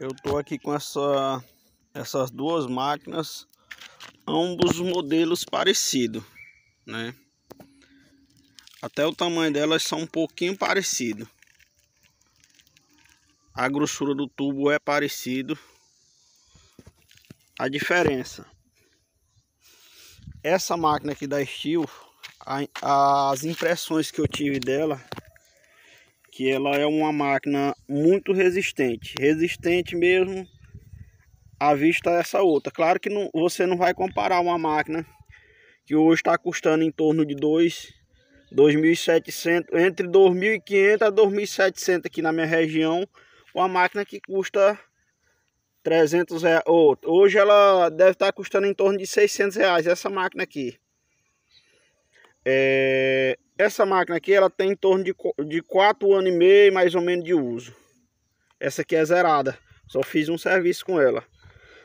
eu tô aqui com essa essas duas máquinas ambos modelos parecidos né até o tamanho delas são um pouquinho parecido a grossura do tubo é parecido a diferença essa máquina aqui da Steel a, as impressões que eu tive dela que ela é uma máquina muito resistente, resistente mesmo à vista dessa outra. Claro que não, você não vai comparar uma máquina que hoje está custando em torno de 2, 2.700, entre 2.500 a 2.700 aqui na minha região, uma máquina que custa 300 reais. Hoje ela deve estar tá custando em torno de 600 reais, essa máquina aqui. É, essa máquina aqui, ela tem em torno de, de quatro anos e meio, mais ou menos, de uso. Essa aqui é zerada. Só fiz um serviço com ela.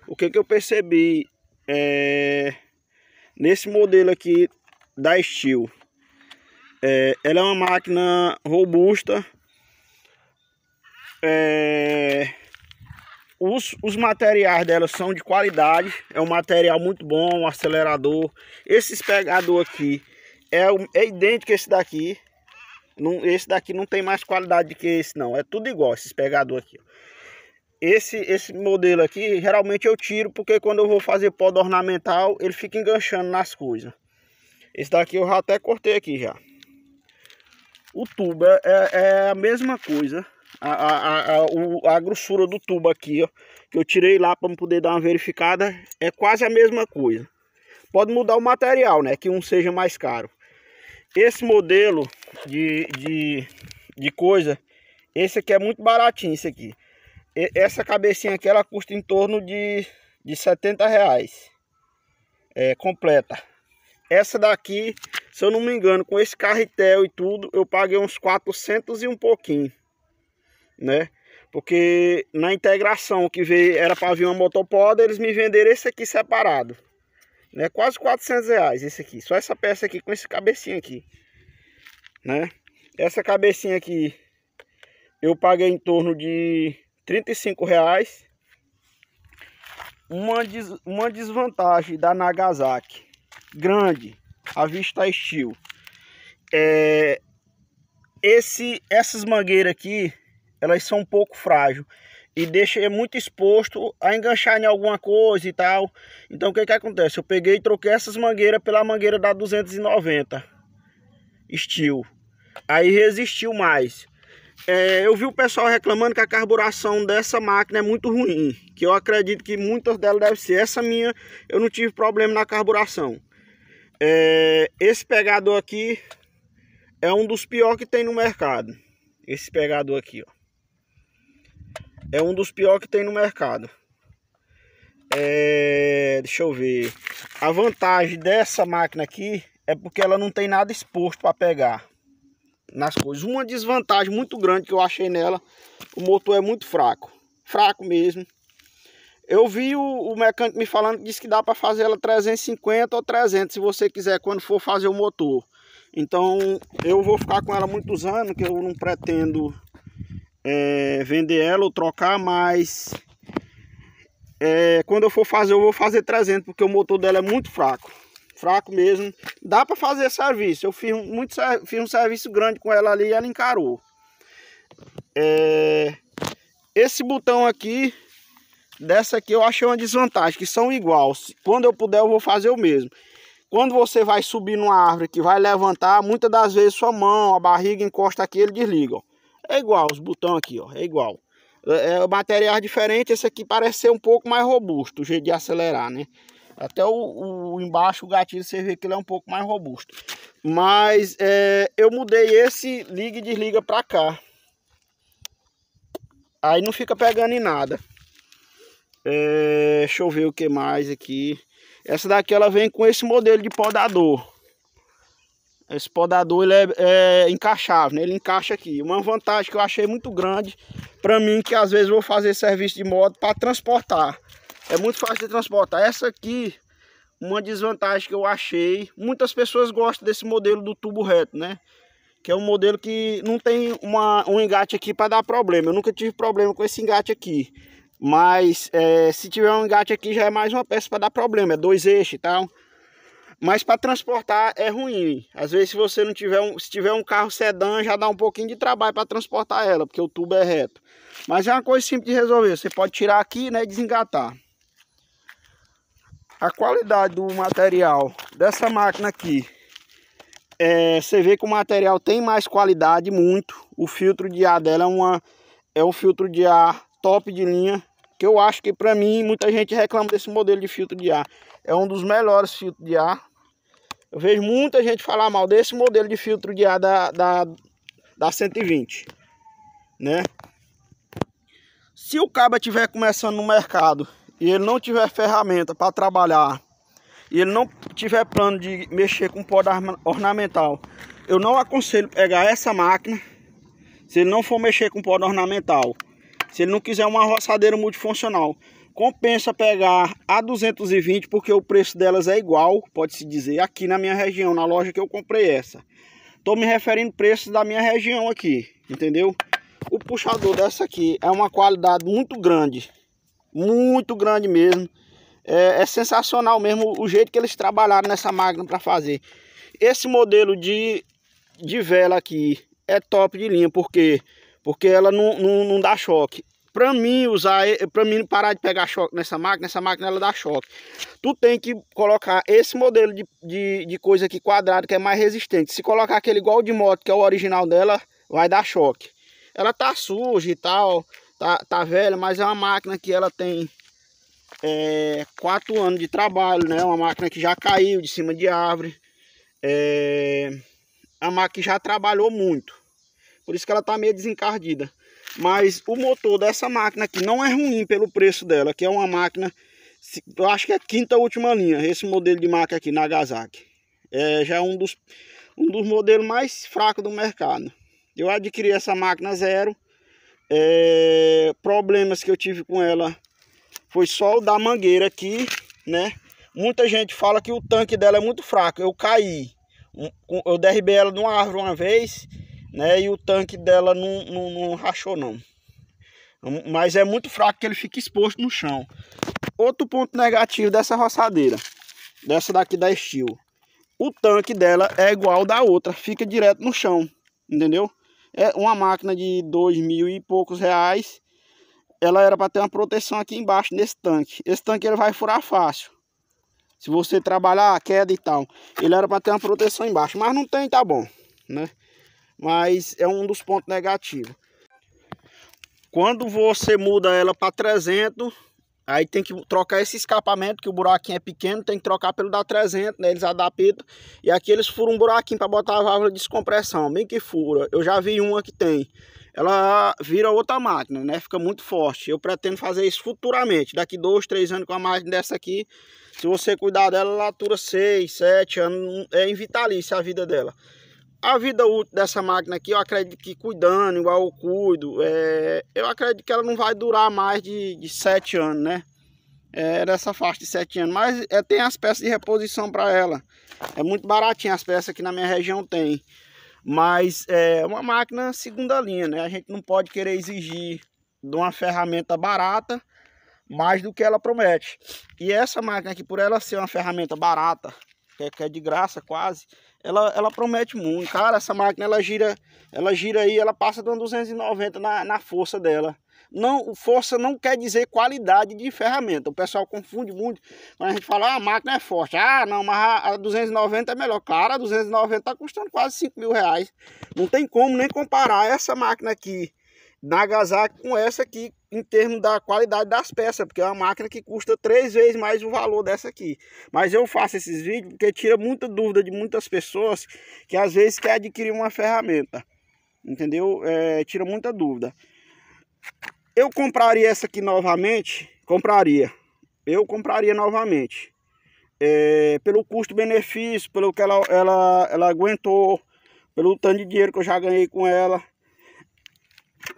O que, que eu percebi é, nesse modelo aqui da Steel. É, ela é uma máquina robusta. É, os, os materiais dela são de qualidade. É um material muito bom, um acelerador. Esses pegador aqui é, é idêntico esse daqui. Não, esse daqui não tem mais qualidade que esse não. É tudo igual, esses pegador aqui. Esse, esse modelo aqui, geralmente eu tiro, porque quando eu vou fazer poda ornamental, ele fica enganchando nas coisas. Esse daqui eu já até cortei aqui já. O tubo é, é, é a mesma coisa. A, a, a, a, grossura do tubo aqui, ó, que eu tirei lá para poder dar uma verificada, é quase a mesma coisa. Pode mudar o material, né, que um seja mais caro. Esse modelo de, de, de coisa, esse aqui é muito baratinho, esse aqui. E, essa cabecinha aqui, ela custa em torno de, de 70 reais. É, completa. Essa daqui, se eu não me engano, com esse carretel e tudo, eu paguei uns 400 e um pouquinho. Né? Porque na integração que veio, era para vir uma motopoda, eles me venderam esse aqui separado. Né? Quase 400 reais esse aqui. Só essa peça aqui com esse cabecinha aqui. Né? Essa cabecinha aqui eu paguei em torno de 35 reais. Uma, des uma desvantagem da Nagasaki grande, a vista estilo. É, é, esse, essas mangueiras aqui, elas são um pouco frágil e deixa muito exposto a enganchar em alguma coisa e tal. Então o que que acontece? Eu peguei e troquei essas mangueiras pela mangueira da 290 Steel. Aí resistiu mais. É, eu vi o pessoal reclamando que a carburação dessa máquina é muito ruim. Que eu acredito que muitas delas devem ser. Essa minha, eu não tive problema na carburação. É, esse pegador aqui é um dos piores que tem no mercado. Esse pegador aqui, ó. É um dos piores que tem no mercado. É, deixa eu ver. A vantagem dessa máquina aqui é porque ela não tem nada exposto para pegar nas coisas. Uma desvantagem muito grande que eu achei nela, o motor é muito fraco. Fraco mesmo. Eu vi o, o mecânico me falando, disse que dá para fazer ela 350 ou 300, se você quiser, quando for fazer o motor. Então, eu vou ficar com ela muitos anos, que eu não pretendo é, vender ela ou trocar, mas é, quando eu for fazer, eu vou fazer 300, porque o motor dela é muito fraco. Fraco mesmo. Dá para fazer serviço. Eu fiz, muito, fiz um serviço grande com ela ali e ela encarou. É, esse botão aqui, dessa aqui, eu achei uma desvantagem, que são iguais. Quando eu puder, eu vou fazer o mesmo. Quando você vai subir numa árvore que vai levantar, muitas das vezes sua mão, a barriga encosta aqui, ele desliga. Ó. É igual, os botões aqui, ó, é igual. É, é material diferente esse aqui parece ser um pouco mais robusto, o jeito de acelerar, né? Até o, o embaixo, o gatilho, você vê que ele é um pouco mais robusto. Mas é, eu mudei esse liga e desliga pra cá. Aí não fica pegando em nada. É, deixa eu ver o que mais aqui. Essa daqui ela vem com esse modelo de podador. Esse podador ele é, é encaixável, né? ele encaixa aqui. Uma vantagem que eu achei muito grande para mim, que às vezes vou fazer serviço de moto para transportar. É muito fácil de transportar. Essa aqui, uma desvantagem que eu achei. Muitas pessoas gostam desse modelo do tubo reto, né? Que é um modelo que não tem uma, um engate aqui para dar problema. Eu nunca tive problema com esse engate aqui. Mas é, se tiver um engate aqui já é mais uma peça para dar problema. É dois eixos e tal. Mas para transportar é ruim. Às vezes se você não tiver um, se tiver um carro sedã, já dá um pouquinho de trabalho para transportar ela, porque o tubo é reto. Mas é uma coisa simples de resolver. Você pode tirar aqui, né, e desengatar. A qualidade do material dessa máquina aqui é, você vê que o material tem mais qualidade, muito. O filtro de ar dela é, uma, é um filtro de ar top de linha. Que eu acho que para mim, muita gente reclama desse modelo de filtro de ar. É um dos melhores filtros de ar. Eu vejo muita gente falar mal desse modelo de filtro de ar da, da, da 120, né? Se o cabo estiver começando no mercado e ele não tiver ferramenta para trabalhar e ele não tiver plano de mexer com pó ornamental, eu não aconselho pegar essa máquina se ele não for mexer com pó ornamental, se ele não quiser uma roçadeira multifuncional, Compensa pegar a 220 porque o preço delas é igual, pode-se dizer, aqui na minha região, na loja que eu comprei essa. Tô me referindo preços da minha região aqui, entendeu? O puxador dessa aqui é uma qualidade muito grande, muito grande mesmo. É, é sensacional mesmo o jeito que eles trabalharam nessa máquina para fazer. Esse modelo de, de vela aqui é top de linha, porque porque ela não, não, não dá choque para mim usar, para mim parar de pegar choque nessa máquina, essa máquina ela dá choque. Tu tem que colocar esse modelo de, de, de coisa aqui quadrado que é mais resistente. Se colocar aquele igual de moto que é o original dela, vai dar choque. Ela tá suja e tal, tá, tá velha, mas é uma máquina que ela tem é, quatro anos de trabalho, né? Uma máquina que já caiu de cima de árvore, é, a máquina que já trabalhou muito. Por isso que ela tá meio desencardida. Mas o motor dessa máquina aqui não é ruim pelo preço dela, que é uma máquina, eu acho que é quinta última linha, esse modelo de máquina aqui, Nagasaki. É, já é um dos, um dos modelos mais fracos do mercado. Eu adquiri essa máquina zero, é, problemas que eu tive com ela foi só o da mangueira aqui, né? Muita gente fala que o tanque dela é muito fraco, eu caí, eu derribei ela de uma árvore uma vez né? E o tanque dela não, não, não rachou não. Mas é muito fraco que ele fica exposto no chão. Outro ponto negativo dessa roçadeira, dessa daqui da Estil, o tanque dela é igual da outra, fica direto no chão, entendeu? É uma máquina de dois mil e poucos reais, ela era para ter uma proteção aqui embaixo nesse tanque. Esse tanque ele vai furar fácil. Se você trabalhar a queda e tal, ele era para ter uma proteção embaixo, mas não tem, tá bom, né? mas é um dos pontos negativos. Quando você muda ela para 300, aí tem que trocar esse escapamento, que o buraquinho é pequeno, tem que trocar pelo da 300, né? Eles adaptam. E aqui eles furam um buraquinho para botar a válvula de descompressão, bem que fura. Eu já vi uma que tem. Ela vira outra máquina, né? Fica muito forte. Eu pretendo fazer isso futuramente. Daqui dois, três anos com a máquina dessa aqui. Se você cuidar dela, ela dura seis, sete anos. É invitalícia a vida dela. A vida útil dessa máquina aqui, eu acredito que cuidando, igual eu cuido, é, eu acredito que ela não vai durar mais de, de 7 anos, né? É, é, dessa faixa de 7 anos, mas é, tem as peças de reposição para ela. É muito baratinha as peças que na minha região tem. Mas é uma máquina segunda linha, né? A gente não pode querer exigir de uma ferramenta barata mais do que ela promete. E essa máquina aqui, por ela ser uma ferramenta barata, que é, é de graça quase, ela, ela promete muito. Cara, essa máquina ela gira, ela gira aí, ela passa de uma 290 na, na força dela. Não, força não quer dizer qualidade de ferramenta. O pessoal confunde muito quando a gente fala, ah, a máquina é forte. Ah, não, mas a, a 290 é melhor. Cara, a 290 está custando quase 5 mil reais. Não tem como nem comparar essa máquina aqui Nagasaki com essa aqui em termos da qualidade das peças, porque é uma máquina que custa três vezes mais o valor dessa aqui. Mas eu faço esses vídeos porque tira muita dúvida de muitas pessoas que às vezes quer adquirir uma ferramenta, entendeu? É, tira muita dúvida. Eu compraria essa aqui novamente, compraria. Eu compraria novamente. É, pelo custo-benefício, pelo que ela, ela, ela aguentou, pelo tanto de dinheiro que eu já ganhei com ela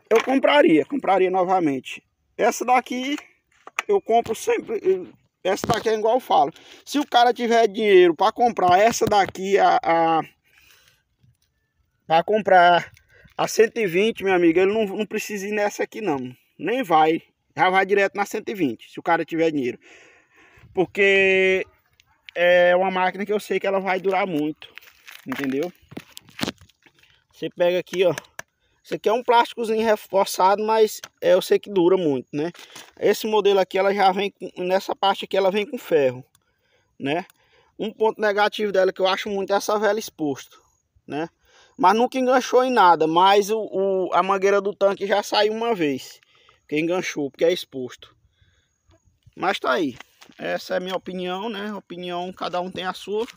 eu compraria, compraria novamente. Essa daqui eu compro sempre, essa daqui é igual eu falo. Se o cara tiver dinheiro para comprar essa daqui, a, a para comprar a 120, meu amigo, ele não, não precisa ir nessa aqui não. Nem vai, já vai direto na 120, se o cara tiver dinheiro. Porque é uma máquina que eu sei que ela vai durar muito, entendeu? Você pega aqui, ó, esse aqui é um plásticozinho reforçado, mas é, eu sei que dura muito, né? Esse modelo aqui, ela já vem, com, nessa parte aqui, ela vem com ferro, né? Um ponto negativo dela que eu acho muito é essa vela exposta, né? Mas nunca enganchou em nada, mas o, o, a mangueira do tanque já saiu uma vez. Porque enganchou, porque é exposto. Mas tá aí. Essa é a minha opinião, né? Opinião, cada um tem a sua.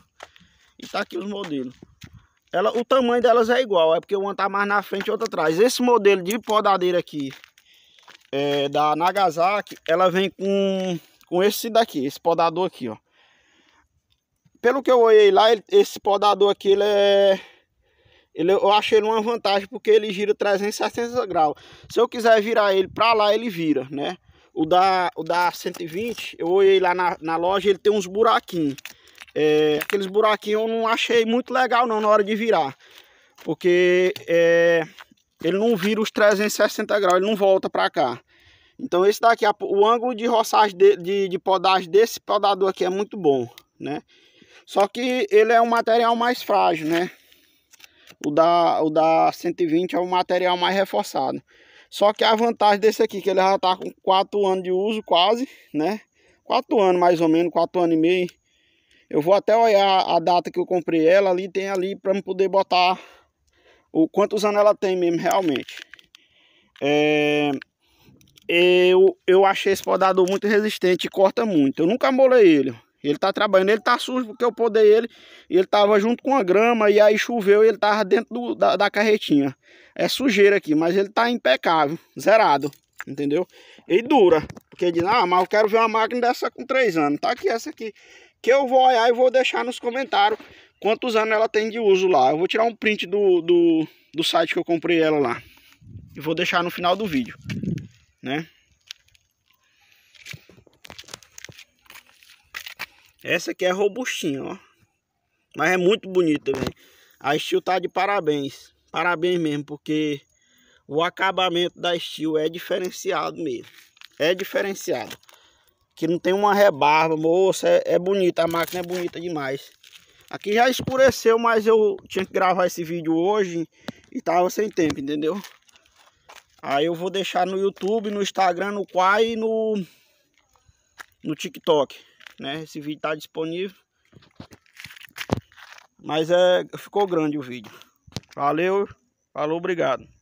E tá aqui os modelos. Ela, o tamanho delas é igual, é porque uma tá mais na frente e outra atrás. Esse modelo de podadeira aqui, é, da Nagasaki, ela vem com, com esse daqui, esse podador aqui, ó. Pelo que eu olhei lá, ele, esse podador aqui, ele é... Ele, eu achei ele uma vantagem porque ele gira 360 graus. Se eu quiser virar ele para lá, ele vira, né? O da, o da 120, eu olhei lá na, na loja, ele tem uns buraquinhos. É, aqueles buraquinhos eu não achei muito legal não na hora de virar. Porque é, ele não vira os 360 graus, ele não volta para cá. Então esse daqui, o ângulo de roçagem, de, de, de, podagem desse podador aqui é muito bom, né? Só que ele é um material mais frágil, né? O da, o da 120 é um material mais reforçado. Só que a vantagem desse aqui, que ele já tá com 4 anos de uso quase, né? 4 anos mais ou menos, 4 anos e meio. Eu vou até olhar a data que eu comprei ela ali, tem ali para poder botar o quantos anos ela tem mesmo realmente. É, eu, eu achei esse podador muito resistente e corta muito. Eu nunca molei ele. Ele tá trabalhando, ele tá sujo porque eu podei ele. Ele tava junto com a grama e aí choveu e ele tava dentro do, da, da, carretinha. É sujeira aqui, mas ele tá impecável, zerado, entendeu? E dura, porque diz, ah, mas eu quero ver uma máquina dessa com 3 anos. Tá aqui essa aqui que eu vou olhar e vou deixar nos comentários quantos anos ela tem de uso lá. Eu vou tirar um print do, do, do site que eu comprei ela lá. E vou deixar no final do vídeo, né? Essa aqui é robustinha, ó. Mas é muito bonita, velho. A Steel tá de parabéns. Parabéns mesmo, porque o acabamento da Steel é diferenciado mesmo. É diferenciado que não tem uma rebarba, moça, é, é bonita, a máquina é bonita demais. Aqui já escureceu, mas eu tinha que gravar esse vídeo hoje e tava sem tempo, entendeu? Aí eu vou deixar no YouTube, no Instagram, no Quai e no, no TikTok, né? Esse vídeo tá disponível. Mas é, ficou grande o vídeo. Valeu, falou, obrigado.